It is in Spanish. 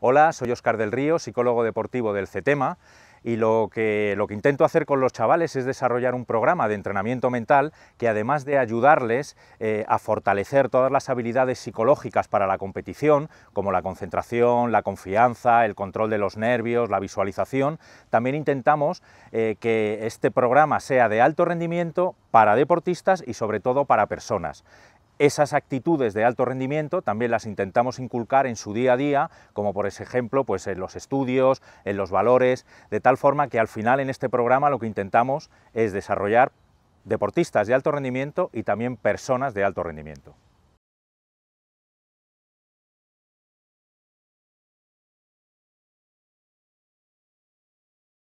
Hola, soy Oscar del Río, psicólogo deportivo del CETEMA y lo que, intento hacer con los chavales es desarrollar un programa de entrenamiento mental que además de ayudarles eh, a fortalecer todas las habilidades psicológicas para la competición, como la concentración, la confianza, el control de los nervios, la visualización, también intentamos eh, que este programa sea de alto rendimiento para deportistas y sobre todo para personas. Esas actitudes de alto rendimiento también las intentamos inculcar en su día a día, como por ejemplo pues en los estudios, en los valores, de tal forma que al final en este programa lo que intentamos es desarrollar deportistas de alto rendimiento y también personas de alto rendimiento.